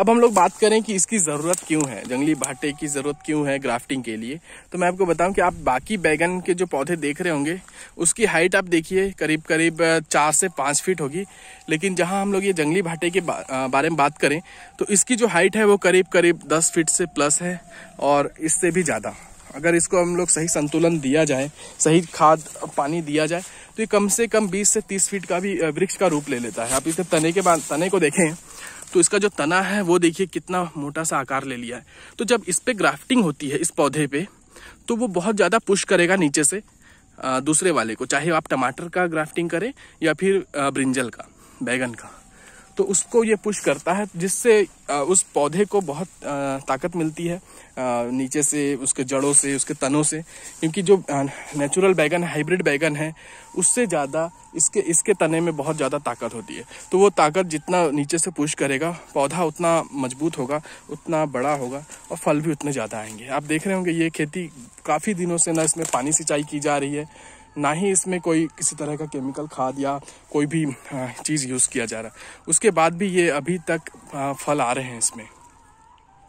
अब हम लोग बात करें कि इसकी ज़रूरत क्यों है जंगली भाटे की ज़रूरत क्यों है ग्राफ्टिंग के लिए तो मैं आपको बताऊं कि आप बाकी बैगन के जो पौधे देख रहे होंगे उसकी हाइट आप देखिए करीब करीब चार से पांच फीट होगी लेकिन जहां हम लोग ये जंगली भाटे के बा, बारे में बात करें तो इसकी जो हाइट है वो करीब करीब दस फीट से प्लस है और इससे भी ज़्यादा अगर इसको हम लोग सही संतुलन दिया जाए सही खाद पानी दिया जाए तो ये कम से कम 20 से 30 फीट का भी वृक्ष का रूप ले लेता है आप इसके तने के बाद तने को देखें तो इसका जो तना है वो देखिए कितना मोटा सा आकार ले लिया है तो जब इस पर ग्राफ्टिंग होती है इस पौधे पे तो वो बहुत ज़्यादा पुश करेगा नीचे से दूसरे वाले को चाहे आप टमाटर का ग्राफ्टिंग करें या फिर ब्रिंजल का बैगन का तो उसको ये पुश करता है जिससे उस पौधे को बहुत ताकत मिलती है नीचे से उसके जड़ों से उसके तनों से क्योंकि जो नेचुरल बैगन हाइब्रिड बैगन है उससे ज़्यादा इसके इसके तने में बहुत ज़्यादा ताकत होती है तो वो ताकत जितना नीचे से पुश करेगा पौधा उतना मजबूत होगा उतना बड़ा होगा और फल भी उतने ज़्यादा आएंगे आप देख रहे होंगे ये खेती काफ़ी दिनों से ना इसमें पानी सिंचाई की जा रही है ना ही इसमें कोई किसी तरह का केमिकल खाद या कोई भी चीज़ यूज़ किया जा रहा है उसके बाद भी ये अभी तक फल आ रहे हैं इसमें